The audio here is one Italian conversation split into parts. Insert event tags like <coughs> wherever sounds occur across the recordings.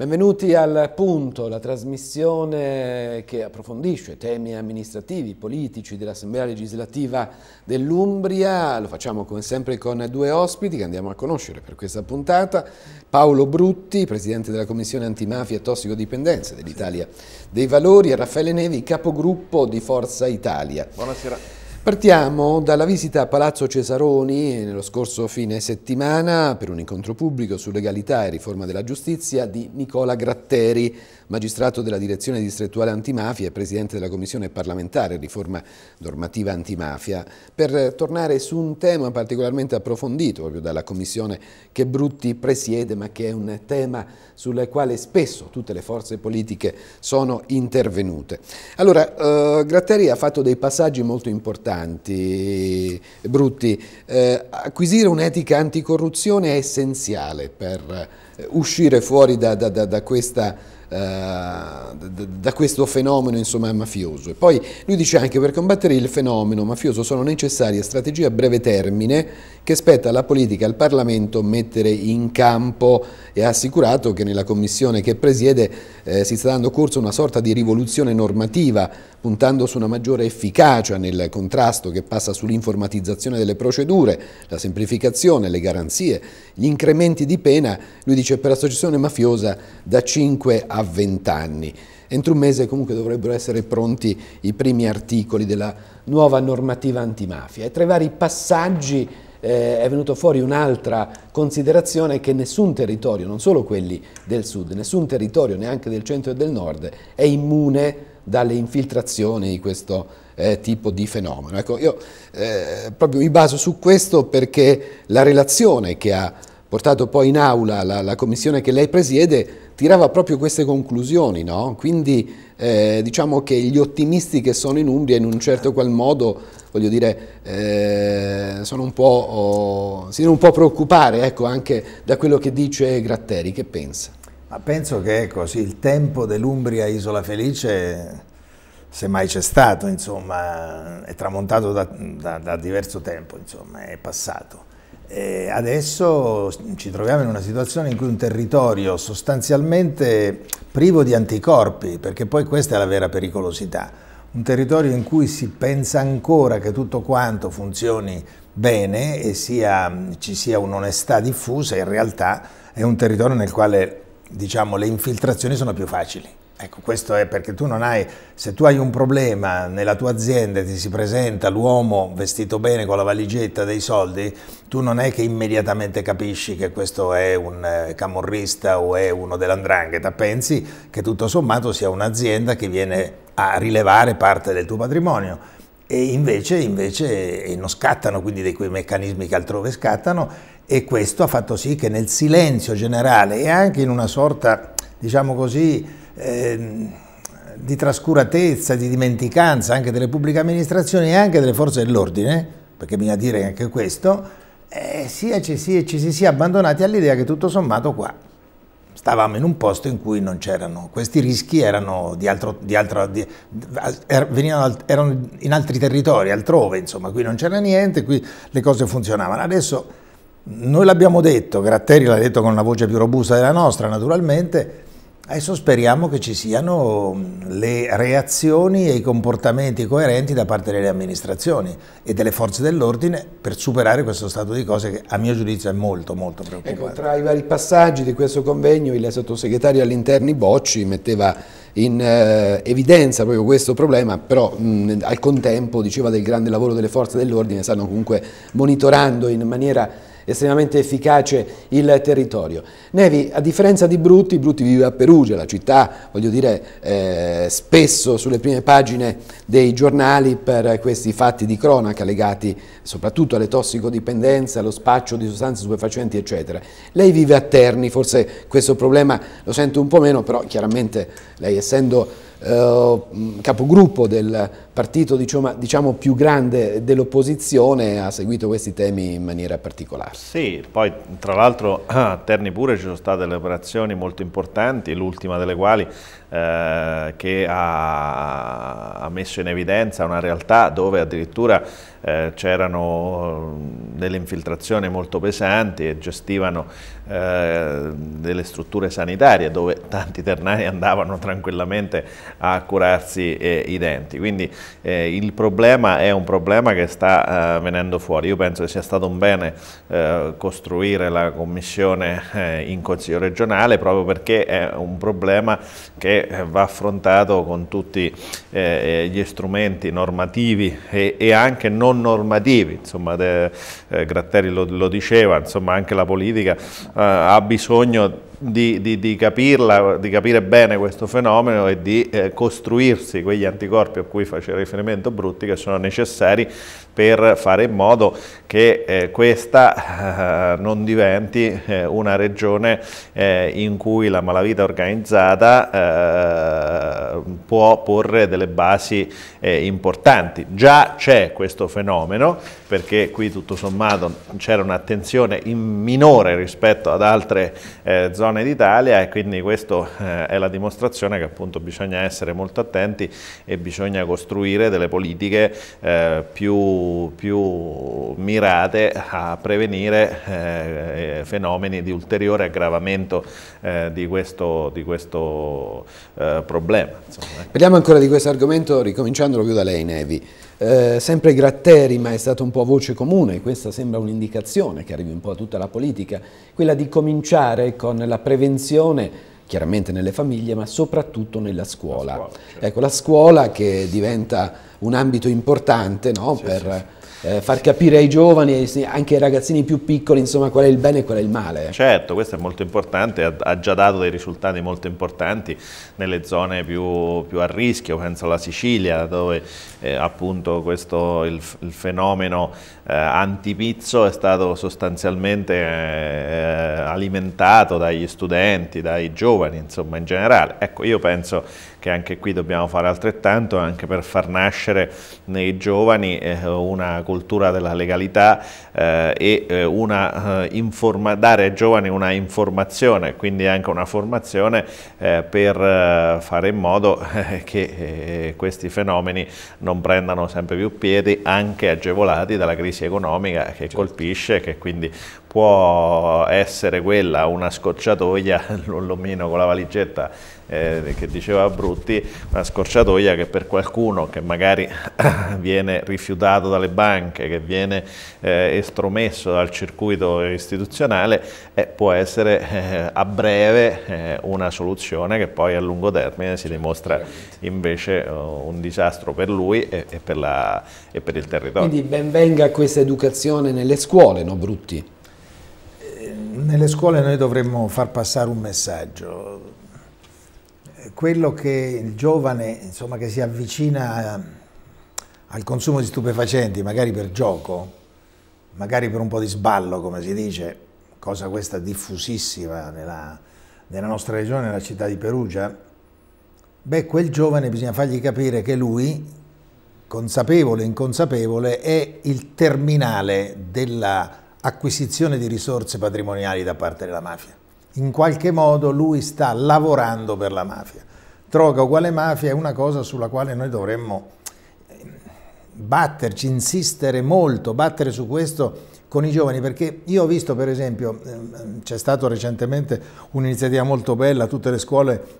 Benvenuti al Punto, la trasmissione che approfondisce temi amministrativi, politici dell'Assemblea legislativa dell'Umbria. Lo facciamo come sempre con due ospiti che andiamo a conoscere per questa puntata. Paolo Brutti, presidente della Commissione Antimafia e Tossicodipendenza dell'Italia dei Valori, e Raffaele Nevi, capogruppo di Forza Italia. Buonasera. Partiamo dalla visita a Palazzo Cesaroni nello scorso fine settimana per un incontro pubblico su legalità e riforma della giustizia di Nicola Gratteri, magistrato della direzione distrettuale antimafia e presidente della commissione parlamentare riforma normativa antimafia, per tornare su un tema particolarmente approfondito proprio dalla commissione che Brutti presiede, ma che è un tema sul quale spesso tutte le forze politiche sono intervenute. Allora, eh, Gratteri ha fatto dei passaggi molto importanti importanti. Brutti, eh, acquisire un'etica anticorruzione è essenziale per eh, uscire fuori da, da, da, da questa eh, da questo fenomeno insomma, mafioso. E poi lui dice anche per combattere il fenomeno mafioso sono necessarie strategie a breve termine che spetta alla politica e al Parlamento mettere in campo e ha assicurato che nella commissione che presiede eh, si sta dando corso una sorta di rivoluzione normativa puntando su una maggiore efficacia nel contrasto che passa sull'informatizzazione delle procedure, la semplificazione, le garanzie, gli incrementi di pena, lui dice per l'associazione mafiosa da 5 a a 20 anni. Entro un mese comunque dovrebbero essere pronti i primi articoli della nuova normativa antimafia e tra i vari passaggi eh, è venuto fuori un'altra considerazione che nessun territorio, non solo quelli del sud, nessun territorio neanche del centro e del nord è immune dalle infiltrazioni di questo eh, tipo di fenomeno. Ecco, io eh, proprio mi baso su questo perché la relazione che ha portato poi in aula la, la commissione che lei presiede tirava proprio queste conclusioni, no? quindi eh, diciamo che gli ottimisti che sono in Umbria in un certo qual modo, voglio dire, eh, sono un po', oh, si devono un po' preoccupare ecco, anche da quello che dice Gratteri, che pensa? Ma penso che ecco, il tempo dell'Umbria Isola Felice se mai c'è stato, insomma, è tramontato da, da, da diverso tempo, insomma, è passato. E adesso ci troviamo in una situazione in cui un territorio sostanzialmente privo di anticorpi, perché poi questa è la vera pericolosità, un territorio in cui si pensa ancora che tutto quanto funzioni bene e sia, ci sia un'onestà diffusa, in realtà è un territorio nel quale diciamo, le infiltrazioni sono più facili. Ecco, questo è perché tu non hai, se tu hai un problema nella tua azienda, e ti si presenta l'uomo vestito bene con la valigetta dei soldi, tu non è che immediatamente capisci che questo è un eh, camorrista o è uno dell'andrangheta, pensi che tutto sommato sia un'azienda che viene a rilevare parte del tuo patrimonio. E invece, invece non scattano quindi dei quei meccanismi che altrove scattano e questo ha fatto sì che nel silenzio generale e anche in una sorta, diciamo così, Ehm, di trascuratezza, di dimenticanza anche delle pubbliche amministrazioni e anche delle forze dell'ordine, perché bisogna dire anche questo, eh, sia ci, si, ci si sia abbandonati all'idea che tutto sommato qua stavamo in un posto in cui non c'erano, questi rischi erano, di altro, di altro, di, er, venivano, erano in altri territori, altrove, insomma, qui non c'era niente, qui le cose funzionavano. Adesso noi l'abbiamo detto, Gratteri l'ha detto con una voce più robusta della nostra naturalmente, Adesso speriamo che ci siano mm, le reazioni e i comportamenti coerenti da parte delle amministrazioni e delle forze dell'ordine per superare questo stato di cose che a mio giudizio è molto molto preoccupante. Ecco, tra i vari passaggi di questo convegno il sottosegretario all'interno Bocci metteva in eh, evidenza proprio questo problema, però mh, mm, al contempo diceva del grande lavoro delle forze dell'ordine, stanno comunque monitorando in maniera estremamente efficace il territorio. Nevi, a differenza di Brutti, Brutti vive a Perugia, la città, voglio dire, eh, spesso sulle prime pagine dei giornali per questi fatti di cronaca legati soprattutto alle tossicodipendenze, allo spaccio di sostanze stupefacenti, eccetera. Lei vive a Terni, forse questo problema lo sente un po' meno, però chiaramente lei essendo eh, capogruppo del partito diciamo, diciamo più grande dell'opposizione ha seguito questi temi in maniera particolare. Sì, poi tra l'altro <clears throat> a Terni pure ci sono state delle operazioni molto importanti, l'ultima delle quali eh, che ha, ha messo in evidenza una realtà dove addirittura eh, c'erano eh, delle infiltrazioni molto pesanti e gestivano eh, delle strutture sanitarie dove tanti ternari andavano tranquillamente a curarsi eh, i denti. Quindi eh, il problema è un problema che sta eh, venendo fuori. Io penso che sia stato un bene costruire la commissione in Consiglio regionale proprio perché è un problema che va affrontato con tutti gli strumenti normativi e, e anche non non normativi, insomma, de, eh, Gratteri lo, lo, diceva, insomma, anche la politica eh, ha bisogno di, di, di, capirla, di capire bene questo fenomeno e di eh, costruirsi quegli anticorpi a cui faceva riferimento Brutti che sono necessari per fare in modo che eh, questa eh, non diventi eh, una regione eh, in cui la malavita organizzata eh, può porre delle basi importanti. Già c'è questo fenomeno perché qui tutto sommato c'era un'attenzione minore rispetto ad altre zone zone d'Italia e quindi questa eh, è la dimostrazione che appunto bisogna essere molto attenti e bisogna costruire delle politiche eh, più, più mirate a prevenire eh, fenomeni di ulteriore aggravamento di questo, di questo problema. Insomma. Ecco. Parliamo ancora di questo argomento ricominciandolo più da lei Nevi. Eh, sempre Gratteri, ma è stata un po' voce comune, questa sembra un'indicazione che arrivi un po' a tutta la politica, quella di cominciare con la prevenzione chiaramente nelle famiglie, ma soprattutto nella scuola. La scuola, certo. Ecco, la scuola che diventa un ambito importante no, sì, per... Sì, sì eh, far capire ai giovani, anche ai ragazzini più piccoli, insomma, qual è il bene e qual è il male. Certo, questo è molto importante, ha, ha già dato dei risultati molto importanti nelle zone più, più a rischio, penso alla Sicilia, dove eh, appunto questo, il, il fenomeno eh, antipizzo è stato sostanzialmente eh, alimentato dagli studenti, dai giovani, insomma in generale. Ecco, io penso che anche qui dobbiamo fare altrettanto, anche per far nascere nei giovani eh, una cultura della legalità eh, e eh, una, eh, dare ai giovani una informazione, quindi anche una formazione per fare in modo che questi fenomeni non prendano sempre più piedi, anche agevolati dalla crisi crisi economica che certo. colpisce, che quindi può essere quella una scocciatoia, <laughs> l'omino con la valigetta eh, che diceva Brutti, una scorciatoia che per qualcuno che magari <laughs> viene rifiutato dalle banche, che viene eh, estromesso dal circuito istituzionale, eh, può essere eh, a breve eh, una soluzione che poi a lungo termine si dimostra invece oh, un disastro per lui e, e, per la, e, per il territorio. Quindi benvenga questa educazione nelle scuole, no Brutti? Nelle scuole noi dovremmo far passare un messaggio quello che il giovane insomma, che si avvicina eh, al consumo di stupefacenti, magari per gioco, magari per un po' di sballo, come si dice, cosa questa diffusissima nella, nella nostra regione, nella città di Perugia, beh, quel giovane bisogna fargli capire che lui, consapevole o inconsapevole, è il terminale dell'acquisizione di risorse patrimoniali da parte della mafia in qualche modo lui sta lavorando per la mafia. Droga uguale mafia è una cosa sulla quale noi dovremmo ehm, batterci, insistere molto, battere su questo con i giovani, perché io ho visto per esempio, ehm, c'è stata recentemente un'iniziativa molto bella, tutte le scuole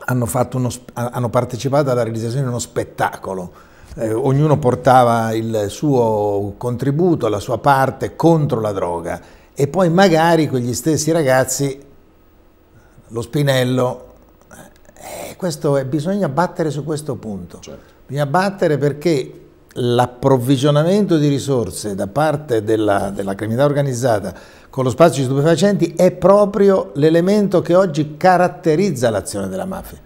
hanno, uno, hanno partecipato alla realizzazione di uno spettacolo, eh, ognuno portava il suo contributo, la sua parte contro la droga e poi magari quegli stessi ragazzi, lo spinello, eh, questo è, bisogna battere su questo punto. Certo. Bisogna battere perché l'approvvigionamento di risorse da parte della, della criminalità organizzata con lo spazio di stupefacenti è proprio l'elemento che oggi caratterizza l'azione della mafia.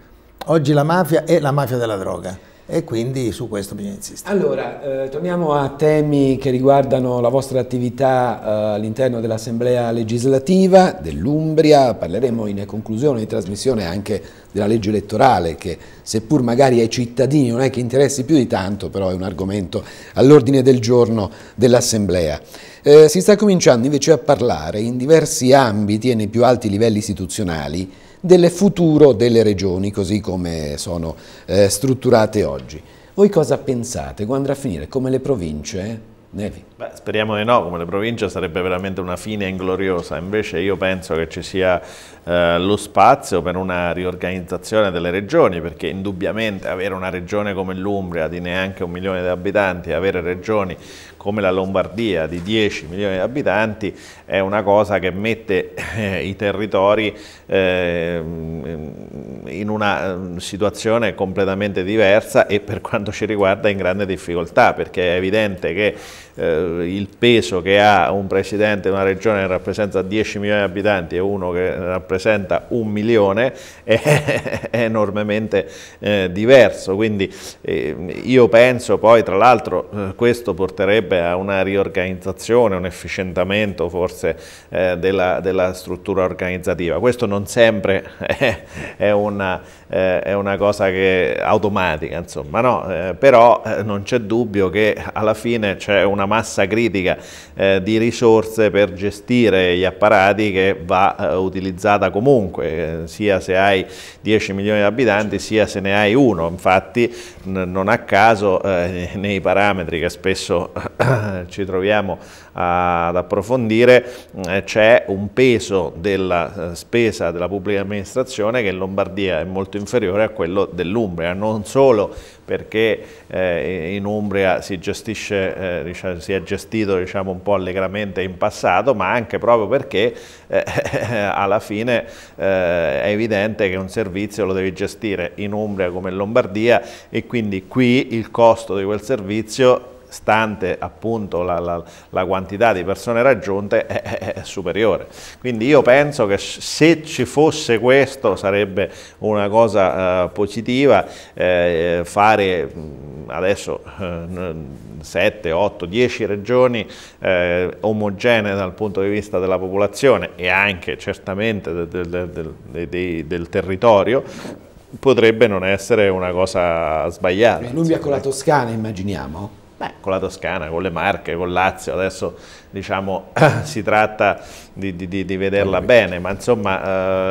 Oggi la mafia è la mafia della droga e quindi su questo bisogna insistere. Allora, eh, torniamo a temi che riguardano la vostra attività eh, all'interno dell'Assemblea legislativa dell'Umbria, parleremo in conclusione di trasmissione anche della legge elettorale che seppur magari ai cittadini non è che interessi più di tanto, però è un argomento all'ordine del giorno dell'Assemblea. Eh, si sta cominciando invece a parlare in diversi ambiti e nei più alti livelli istituzionali del futuro delle regioni così come sono eh, strutturate oggi. Voi cosa pensate? Quando andrà a finire? Come le province? Nevi. Beh, speriamo di no, come le province sarebbe veramente una fine ingloriosa, invece io penso che ci sia eh, lo spazio per una riorganizzazione delle regioni, perché indubbiamente avere una regione come l'Umbria di neanche un milione di abitanti, avere regioni come la Lombardia di 10 milioni di abitanti è una cosa che mette eh, i territori eh, in una mm, situazione completamente diversa e per quanto ci riguarda in grande difficoltà perché è evidente che eh, il peso che ha un presidente di una regione che rappresenta 10 milioni di abitanti e uno che rappresenta un milione è, <laughs> è enormemente eh, diverso quindi eh, io penso poi tra l'altro eh, questo porterebbe porterebbe a una riorganizzazione, un efficientamento forse eh, della, della, struttura organizzativa. Questo non sempre <laughs> è, è, una, eh, è una, cosa che, automatica, insomma, no? eh, però eh, non c'è dubbio che alla fine c'è una massa critica eh, di risorse per gestire gli apparati che va eh, utilizzata comunque, sia se hai 10 milioni di abitanti, sia se ne hai uno. Infatti non a caso nei parametri che spesso <laughs> <coughs> ci troviamo ad approfondire, eh, c'è un peso della eh, spesa della pubblica amministrazione che in Lombardia è molto inferiore a quello dell'Umbria, non solo perché eh, in Umbria si, gestisce, eh, diciamo, si è gestito diciamo, un po' allegramente in passato, ma anche proprio perché eh, <laughs> alla fine eh, è evidente che un servizio lo devi gestire in Umbria come in Lombardia e quindi qui il costo di quel servizio stante appunto la, la, la quantità di persone raggiunte è, è, è, superiore. Quindi io penso che se ci fosse questo sarebbe una cosa eh, positiva, eh, fare adesso eh, 7, 8, 10 regioni eh, omogenee dal punto di vista della popolazione e anche certamente del, del, del, del territorio potrebbe non essere una cosa sbagliata. L'Umbria con la Toscana immaginiamo? Beh, con la Toscana, con le Marche, con il Lazio, adesso diciamo <clears throat> si tratta di, di, di vederla sì. bene, ma insomma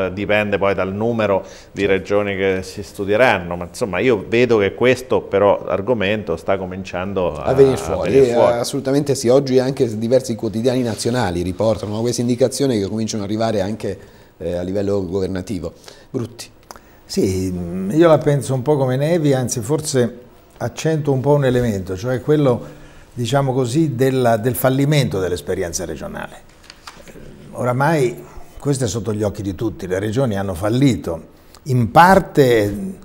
eh, dipende poi dal numero di regioni che si studieranno, ma insomma io vedo che questo però argomento sta cominciando a, a venire fuori. A venire fuori. Eh, assolutamente sì, oggi anche diversi quotidiani nazionali riportano queste indicazioni che cominciano ad arrivare anche eh, a livello governativo. Brutti. Sì, io la penso un po' come Nevi, anzi forse accento un po' un elemento, cioè quello diciamo così, della, del fallimento dell'esperienza regionale. Eh, oramai questo è sotto gli occhi di tutti, le regioni hanno fallito, in parte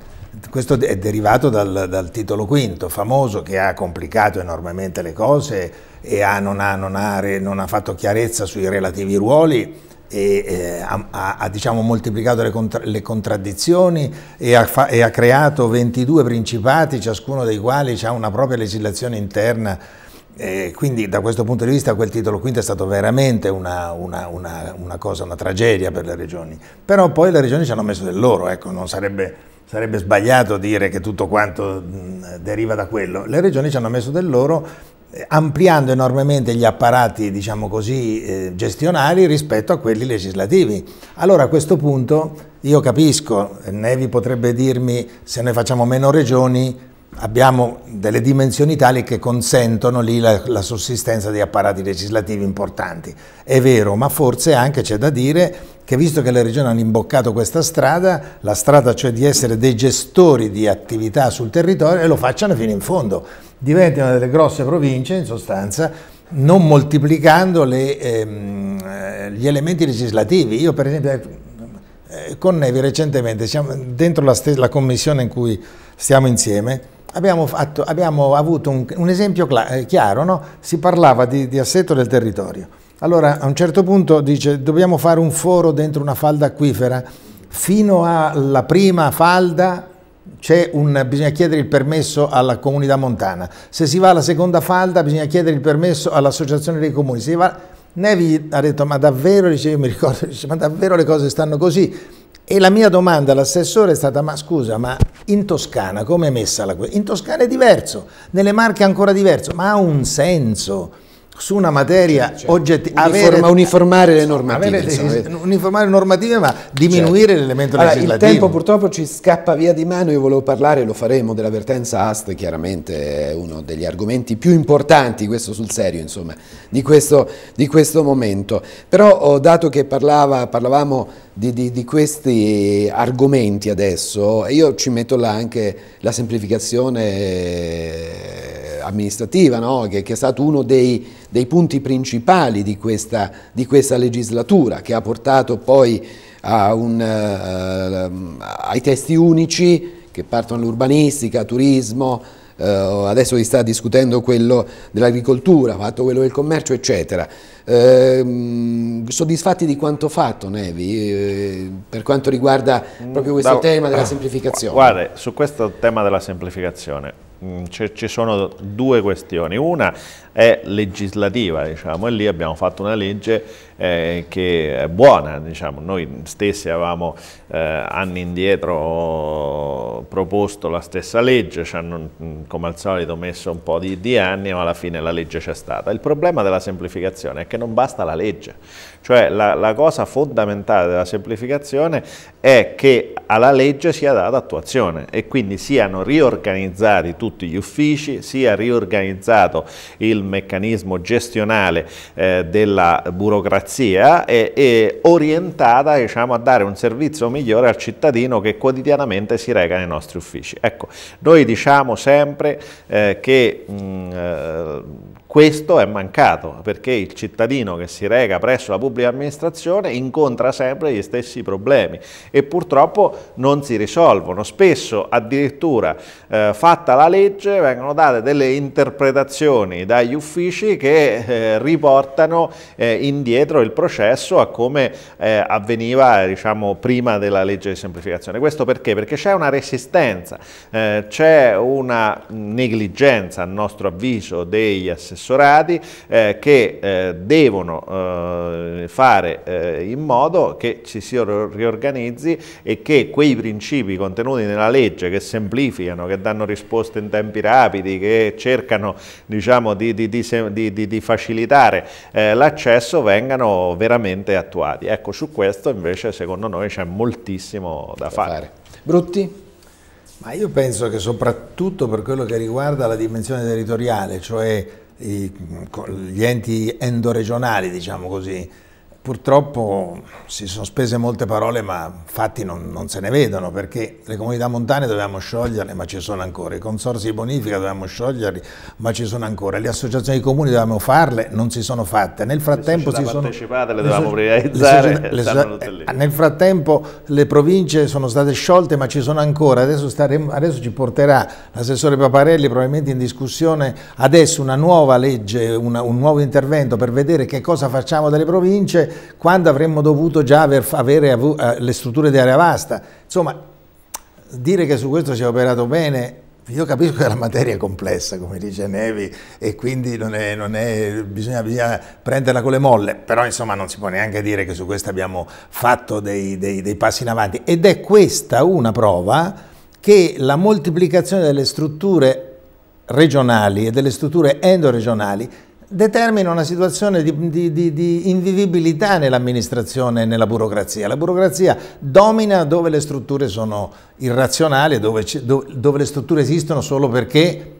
questo è derivato dal, dal titolo quinto, famoso, che ha complicato enormemente le cose e ha, non, ha, non, ha, non ha fatto chiarezza sui relativi ruoli e eh, ha, ha, diciamo, moltiplicato le, contra le contraddizioni e ha, e ha, creato 22 principati, ciascuno dei quali ha una propria legislazione interna. Eh, quindi da questo punto di vista quel titolo quinto è stato veramente una, una, una, una, cosa, una tragedia per le regioni. Però poi le regioni ci hanno messo del loro, ecco, non sarebbe, sarebbe sbagliato dire che tutto quanto mh, deriva da quello. Le regioni ci hanno messo del loro eh, ampliando enormemente gli apparati, diciamo così, eh, gestionali rispetto a quelli legislativi. Allora a questo punto io capisco, Nevi potrebbe dirmi se noi facciamo meno regioni abbiamo delle dimensioni tali che consentono lì la, la sussistenza di apparati legislativi importanti. È vero, ma forse anche c'è da dire che visto che le regioni hanno imboccato questa strada, la strada cioè di essere dei gestori di attività sul territorio e lo facciano fino in fondo diventino delle grosse province in sostanza non moltiplicando le, ehm, eh, gli elementi legislativi. Io per esempio ecco, eh, con Nevi recentemente, siamo dentro la, la, commissione in cui stiamo insieme, abbiamo, fatto, abbiamo avuto un, un esempio eh, chiaro, no? si parlava di, di assetto del territorio. Allora a un certo punto dice dobbiamo fare un foro dentro una falda acquifera, fino alla prima falda c'è un, bisogna chiedere il permesso alla comunità montana, se si va alla seconda falda bisogna chiedere il permesso all'associazione dei comuni, se si va, Nevi ha detto ma davvero, dice, io mi ricordo, dice, ma davvero le cose stanno così? E la mia domanda all'assessore è stata, ma scusa, ma in Toscana come è messa la questione? In Toscana è diverso, nelle Marche è ancora diverso, ma ha un senso su una materia cioè, certo. oggettiva uniforma, uniformare le normative avere, insomma, uniformare le normative ma certo. diminuire cioè, l'elemento allora, legislativo il tempo purtroppo ci scappa via di mano io volevo parlare lo faremo dell'avvertenza AST chiaramente è uno degli argomenti più importanti questo sul serio insomma di questo, di questo momento però dato che parlava, parlavamo di, di, di questi argomenti adesso io ci metto là anche la semplificazione eh, amministrativa no? che, che è stato uno dei dei punti principali di questa, di questa legislatura che ha portato poi un, uh, ai testi unici che partono dall'urbanistica, turismo, uh, adesso si sta discutendo quello dell'agricoltura, fatto quello del commercio, eccetera. Uh, soddisfatti di quanto fatto, Nevi, eh, per quanto riguarda proprio questo da, tema della semplificazione? Guarda, su questo tema della semplificazione mm, ci sono due questioni. Una è legislativa diciamo, e lì abbiamo fatto una legge eh, che è buona. Diciamo. Noi stessi avevamo eh, anni indietro proposto la stessa legge, ci hanno mm, come al solito messo un po' di, di anni ma alla fine la legge c'è stata. Il problema della semplificazione è che non basta la legge, cioè la, la cosa fondamentale della semplificazione è che alla legge sia data attuazione e quindi siano riorganizzati tutti gli uffici, sia riorganizzato il meccanismo gestionale eh, della burocrazia e, e orientata diciamo, a dare un servizio migliore al cittadino che quotidianamente si reca nei nostri uffici. Ecco, noi diciamo sempre eh, che mh, mm, eh, questo è mancato perché il cittadino che si reca presso la pubblica amministrazione incontra sempre gli stessi problemi e purtroppo non si risolvono. Spesso addirittura eh, fatta la legge vengono date delle interpretazioni dagli uffici che eh, riportano eh, indietro il processo a come eh, avveniva diciamo, prima della legge di semplificazione. Questo perché? Perché c'è una resistenza, eh, c'è una negligenza a nostro avviso degli assessori assessorati eh, che eh, devono eh, fare eh, in modo che ci si riorganizzi e che quei principi contenuti nella legge che semplificano, che danno risposte in tempi rapidi, che cercano diciamo, di, di, di, di, facilitare eh, l'accesso vengano veramente attuati. Ecco, su questo invece secondo noi c'è moltissimo da, da fare. fare. Brutti? Ma io penso che soprattutto per quello che riguarda la dimensione territoriale, cioè gli enti endoregionali, diciamo così, Purtroppo si sono spese molte parole ma fatti non, non, se ne vedono perché le comunità montane dovevamo scioglierle ma ci sono ancora, i consorsi di bonifica dovevamo scioglierli ma ci sono ancora, le associazioni comuni dovevamo farle, non si sono fatte. Nel frattempo le si sono... partecipate le dovevamo privatizzare. Eh, nel frattempo le province sono state sciolte ma ci sono ancora, adesso, staremo, adesso ci porterà l'assessore Paparelli probabilmente in discussione adesso una nuova legge, una, un nuovo intervento per vedere che cosa facciamo delle province quando avremmo dovuto già aver, avere avu, eh, le strutture di area vasta. Insomma, dire che su questo si è operato bene io capisco che la materia è complessa, come dice Nevi, e quindi non è, non è, bisogna, bisogna, prenderla con le molle, però insomma non si può neanche dire che su questo abbiamo fatto dei, dei, dei passi in avanti. Ed è questa una prova che la moltiplicazione delle strutture regionali e delle strutture endoregionali determina una situazione di, di, di, di invivibilità nell'amministrazione e nella burocrazia. La burocrazia domina dove le strutture sono irrazionali, dove, dove, le strutture esistono solo perché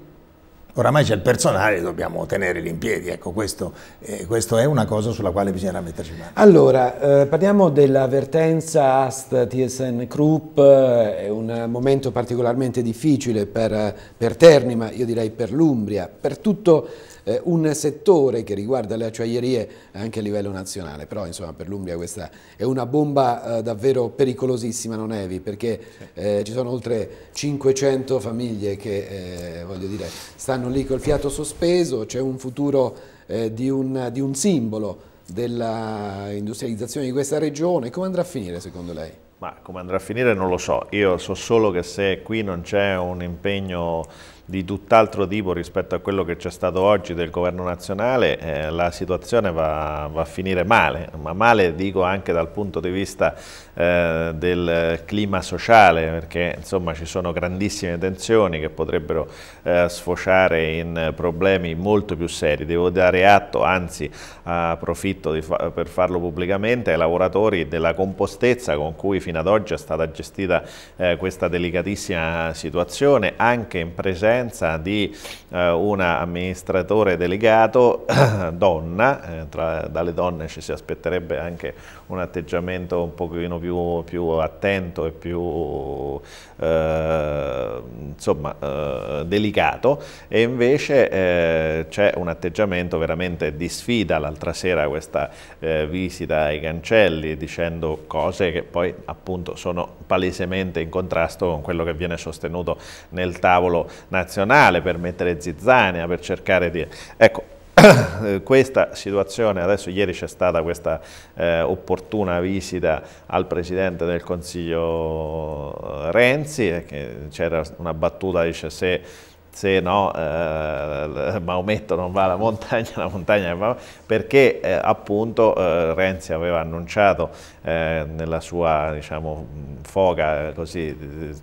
oramai c'è il personale, e dobbiamo tenerli in piedi. Ecco, questo, eh, questo, è una cosa sulla quale bisognerà metterci mano. Allora, eh, parliamo dell'avvertenza AST TSN Krupp, eh, è un momento particolarmente difficile per, per Terni, ma io direi per l'Umbria, per tutto eh, un settore che riguarda le acciaierie anche a livello nazionale, però insomma per l'Umbria questa è una bomba eh, davvero pericolosissima, non Evi, perché eh, ci sono oltre 500 famiglie che eh, voglio dire, stanno lì col fiato sospeso, c'è un futuro eh, di un, di un simbolo della industrializzazione di questa regione, come andrà a finire secondo lei? Ma come andrà a finire non lo so, io so solo che se qui non c'è un impegno di tutt'altro tipo rispetto a quello che c'è stato oggi del governo nazionale, eh, la situazione va, va, a finire male, ma male dico anche dal punto di vista eh, del clima sociale, perché insomma ci sono grandissime tensioni che potrebbero eh, sfociare in problemi molto più seri. Devo dare atto, anzi approfitto fa per farlo pubblicamente, ai lavoratori della compostezza con cui fino ad oggi è stata gestita eh, questa delicatissima situazione, anche in presenza presenza di eh, un amministratore delegato, <clears throat> donna, eh, tra, dalle donne ci si aspetterebbe anche un atteggiamento un pochino più, più attento e più eh, insomma, eh, delicato e invece eh, c'è un atteggiamento veramente di sfida l'altra sera questa eh, visita ai cancelli dicendo cose che poi appunto sono palesemente in contrasto con quello che viene sostenuto nel tavolo nazionale per mettere zizzania, per cercare di... Ecco, eh, questa situazione, adesso ieri c'è stata questa eh, opportuna visita al Presidente del Consiglio eh, Renzi, eh, c'era una battuta, dice se se no eh, <laughs> Maometto non va alla montagna, la montagna va, perché eh, appunto eh, Renzi aveva annunciato eh, nella sua diciamo, foga così,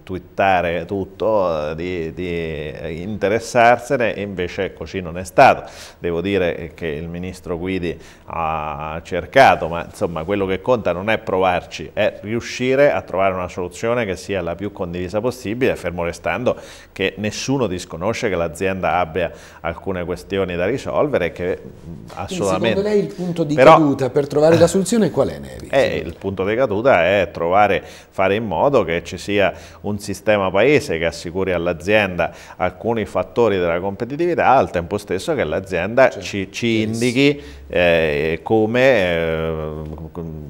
twittare tutto, eh, di, di, interessarsene, e invece così non è stato. Devo dire che il ministro Guidi ha cercato, ma insomma quello che conta non è provarci, è riuscire a trovare una soluzione che sia la più condivisa possibile, fermo restando che nessuno disconosce riconosce che l'azienda abbia alcune questioni da risolvere che mm, assolutamente... Quindi secondo lei il punto di Però... caduta per trovare la <laughs> soluzione qual è Neri? Eh, il punto di caduta è trovare, fare in modo che ci sia un sistema paese che assicuri all'azienda alcuni fattori della competitività al tempo stesso che l'azienda cioè, ci, ci indichi eh, come eh,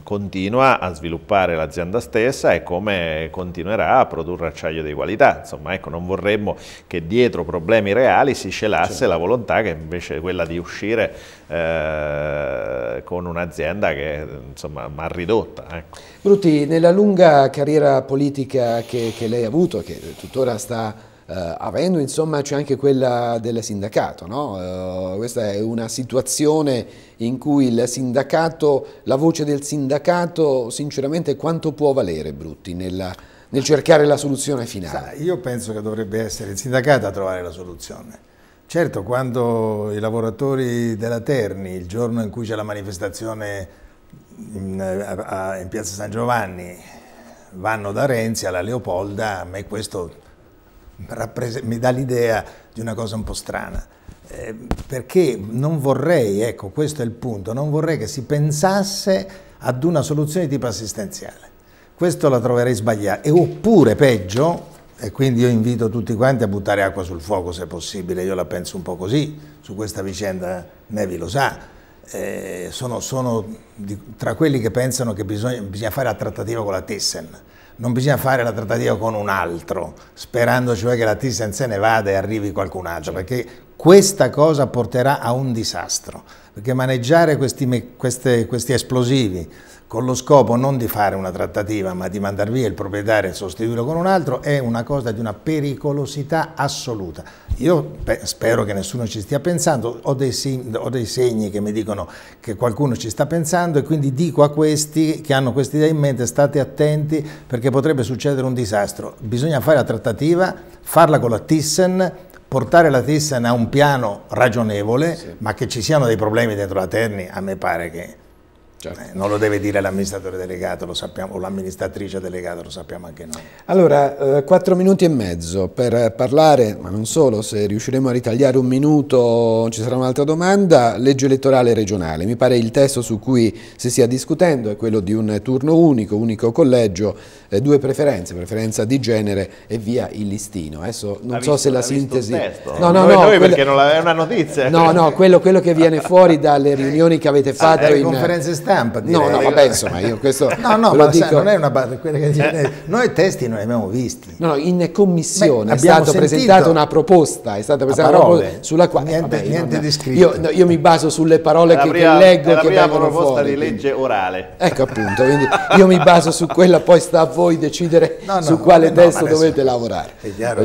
continua a sviluppare l'azienda stessa e come continuerà a produrre acciaio di qualità. Insomma, ecco, non vorremmo che dietro problemi reali si celasse certo. la volontà che invece è quella di uscire eh, con un'azienda che insomma ma ridotta. Ecco. Brutti, nella lunga carriera politica che, che lei ha avuto, che tuttora sta Uh, avendo insomma c'è anche quella del sindacato, no? uh, questa è una situazione in cui il sindacato, la voce del sindacato sinceramente quanto può valere Brutti nella, nel cercare la soluzione finale? Sa, io penso che dovrebbe essere il sindacato a trovare la soluzione. Certo, quando i lavoratori della Terni, il giorno in cui c'è la manifestazione in, eh, a, a, in piazza San Giovanni, vanno da Renzi alla Leopolda, a me questo mi dà l'idea di una cosa un po' strana. Eh, perché non vorrei, ecco questo è il punto, non vorrei che si pensasse ad una soluzione di tipo assistenziale. Questo la troverei sbagliata. E oppure peggio, e quindi io invito tutti quanti a buttare acqua sul fuoco se possibile, io la penso un po' così, su questa vicenda Nevi lo sa, eh, sono, sono di, tra quelli che pensano che bisogna, bisogna fare la trattativa con la Tessen non bisogna fare la trattativa con un altro, sperando cioè che la Thyssen se ne vada e arrivi qualcun altro, certo. perché questa cosa porterà a un disastro, perché maneggiare questi, queste, questi esplosivi con lo scopo non di fare una trattativa, ma di mandar via il proprietario e sostituirlo con un altro, è una cosa di una pericolosità assoluta. Io spero che nessuno ci stia pensando, ho dei, ho dei segni che mi dicono che qualcuno ci sta pensando e quindi dico a questi che hanno questa idea in mente, state attenti perché potrebbe succedere un disastro. Bisogna fare la trattativa, farla con la Thyssen, portare la Thyssen a un piano ragionevole, sì. ma che ci siano dei problemi dentro la Terni, a me pare che Certo. Eh, non lo deve dire l'amministratore delegato, lo sappiamo, o l'amministratrice delegata, lo sappiamo anche noi. Allora, eh, quattro minuti e mezzo per parlare, ma non solo, se riusciremo a ritagliare un minuto ci sarà un'altra domanda, legge elettorale regionale. Mi pare il testo su cui si stia discutendo è quello di un turno unico, unico collegio, eh, due preferenze, preferenza di genere e via il listino. Adesso non ha so visto, se la sintesi... No, no, noi, no, noi quello... perché non è una notizia. No, no, quello, quello che viene fuori dalle <laughs> eh. riunioni che avete ah, fatto ah, in conferenze stampa campa. Direi. No, no, vabbè, insomma, io questo <laughs> No, no, ma dico... sai, non è una parte, che... Eh. noi testi non li abbiamo visti. No, no, in commissione Beh, è stata presentata una proposta, è stata presentata una proposta sulla quale niente, vabbè, niente non... di scritto. Io, io, mi baso sulle parole che, prima, che, leggo è la che prima proposta di legge quindi. orale. Ecco appunto, quindi io mi baso su quella, poi sta a voi decidere no, no, su quale no, testo dovete lavorare. È chiaro.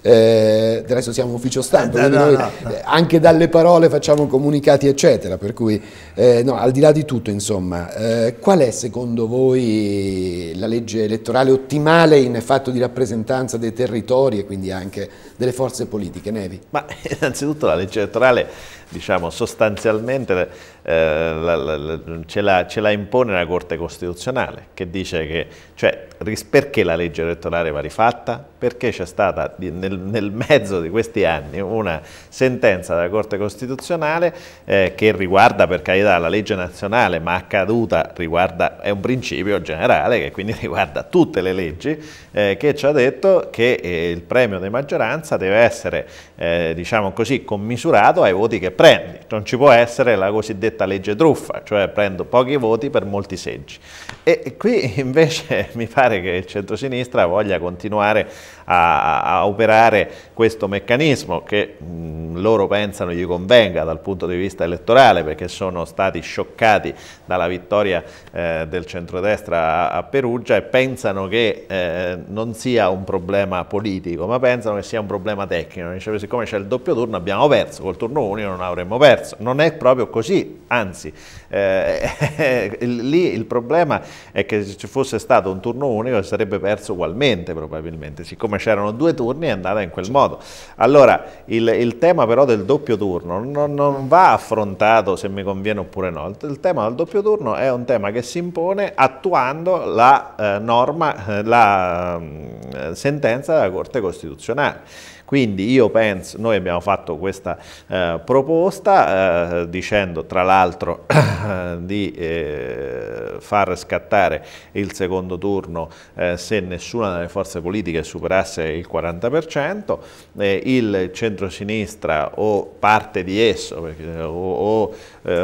Eh, adesso siamo ufficio stampa, eh, noi, eh, anche dalle parole facciamo comunicati eccetera, per cui eh, no, al di là di tutto insomma insomma, eh, qual è secondo voi la legge elettorale ottimale in fatto di rappresentanza dei territori e quindi anche delle forze politiche? Nevi? Ma <laughs> innanzitutto la legge elettorale diciamo, sostanzialmente eh, ce, la, impone la Corte Costituzionale, che dice che, cioè, perché la legge elettorale va rifatta? Perché c'è stata nel, nel, mezzo di questi anni una sentenza della Corte Costituzionale eh, che riguarda per carità la legge nazionale, ma accaduta riguarda, è un principio generale che quindi <laughs> riguarda tutte le leggi, eh, che ci ha detto che eh, il premio di maggioranza deve essere, eh, diciamo così, commisurato ai voti che prendi, non ci può essere la cosiddetta legge truffa, cioè prendo pochi voti per molti seggi. E qui invece <laughs> mi pare che il centrosinistra voglia continuare a, a operare questo meccanismo che mh, mm, loro pensano gli convenga dal punto di vista elettorale perché sono stati scioccati dalla vittoria eh, del centrodestra a, a, Perugia e pensano che eh, non sia un problema politico ma pensano che sia un problema tecnico. Dice, siccome c'è il doppio turno abbiamo perso, col turno unico non avremmo perso. Non è proprio così, anzi eh, <laughs> lì il problema è che se ci fosse stato un turno unico si sarebbe perso ugualmente probabilmente, siccome siccome c'erano due turni è andata in quel modo. Allora, il, il tema però del doppio turno non, non, va affrontato se mi conviene oppure no, il, tema del doppio turno è un tema che si impone attuando la eh, norma, eh, la eh, sentenza della Corte Costituzionale quindi io penso, noi abbiamo fatto questa eh, proposta eh, dicendo tra l'altro <coughs> di eh, far scattare il secondo turno eh, se nessuna delle forze politiche superasse il 40%, eh, il centrosinistra o parte di esso perché, eh, o, o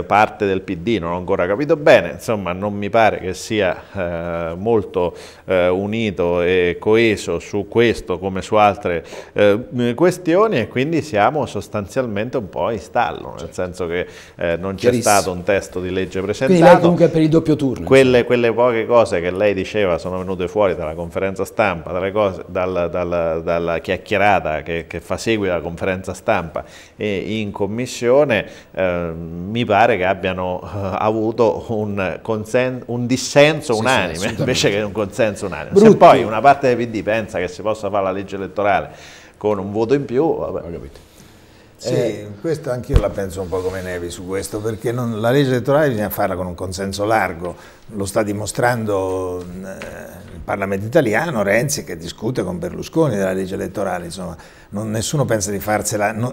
parte del PD, non ho ancora capito bene, insomma non mi pare che sia molto unito e coeso su questo come su altre eh, questioni e quindi siamo sostanzialmente un po' in stallo, certo. nel senso che eh, non c'è stato un testo di legge presentato. Quindi comunque per il doppio turno. Quelle, quelle, poche cose che lei diceva sono venute fuori dalla conferenza stampa, cose, dalla, dalla, dalla, chiacchierata che, che fa seguito alla conferenza stampa e in commissione, eh, mi pare che abbiano eh, avuto un, consen- un dissenso sì, unanime, sì, <laughs> invece che un consenso unanime. Brutti. Se poi una parte del PD pensa che si possa fare la legge elettorale con un voto in più. Vabbè. Ho capito. Sì, eh. anche io la penso un po' come Nevi su questo, perché non, la legge elettorale bisogna farla con un consenso largo lo sta dimostrando eh, il Parlamento italiano, Renzi che discute con Berlusconi della legge elettorale, insomma, non, nessuno pensa di farsela no,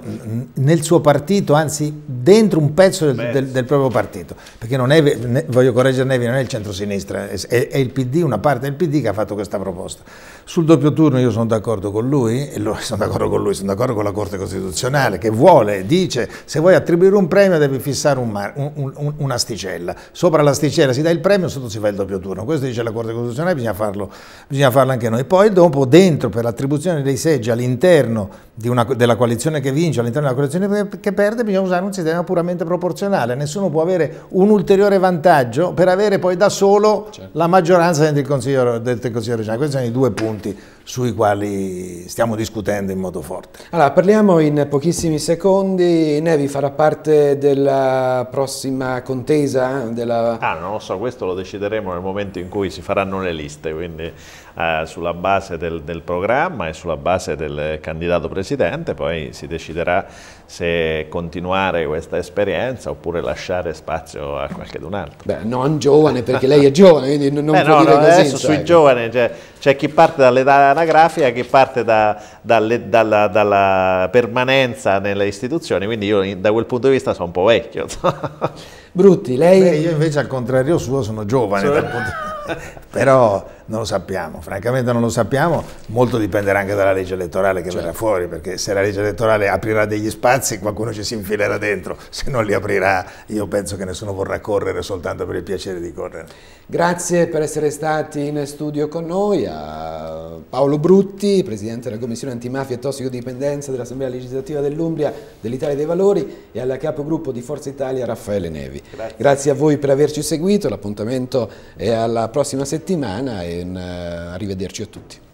nel suo partito, anzi dentro un pezzo del, del, del proprio partito, perché non è, ne, voglio correggere Nevi, non è il centrosinistra, è, è il PD, una parte del PD che ha fatto questa proposta. Sul doppio turno io sono d'accordo con lui, e lo, <laughs> sono d'accordo con lui, sono d'accordo con la Corte Costituzionale che vuole, dice, se vuoi attribuire un premio devi fissare un, mar, un, un, un'asticella, sopra l'asticella si dà il premio, o sotto si fa il doppio turno. Questo dice la Corte Costituzionale, bisogna farlo, bisogna farlo anche noi. Poi dopo dentro per l'attribuzione dei seggi all'interno una, della coalizione che vince all'interno della coalizione che perde bisogna usare un sistema puramente proporzionale, nessuno può avere un ulteriore vantaggio per avere poi da solo certo. la maggioranza dentro il Consiglio, dentro Consiglio regionale. Questi sono i due punti sui quali stiamo discutendo in modo forte. Allora, parliamo in pochissimi secondi, Nevi farà parte della prossima contesa? Della... Ah, non lo so, questo lo decideremo nel momento in cui si faranno le liste, quindi eh, sulla base del, del, programma e sulla base del candidato presidente, poi si deciderà se continuare questa esperienza oppure lasciare spazio a qualcun altro. Beh, non giovane, perché lei è giovane, quindi non Beh, può no, dire no, Adesso eh, sai. sui giovani cioè, c'è cioè, chi parte dall'età anagrafica, chi parte da, dalle, dalla, dalla permanenza nelle istituzioni, quindi io da quel punto di vista sono un po' vecchio. <laughs> Brutti, lei... Beh, io invece al contrario suo sono giovane, punto... <laughs> però non lo sappiamo, francamente non lo sappiamo, molto dipenderà anche dalla legge elettorale che certo. verrà fuori, perché se la legge elettorale aprirà degli spazi qualcuno ci si infilerà dentro, se non li aprirà io penso che nessuno vorrà correre soltanto per il piacere di correre. Grazie per essere stati in studio con noi, a Paolo Brutti, Presidente della Commissione Antimafia e Tossicodipendenza dell'Assemblea Legislativa dell'Umbria dell'Italia dei Valori e alla Capogruppo di Forza Italia Raffaele Nevi. Grazie. Grazie a voi per averci seguito, l'appuntamento è alla prossima settimana e eh, arrivederci a tutti.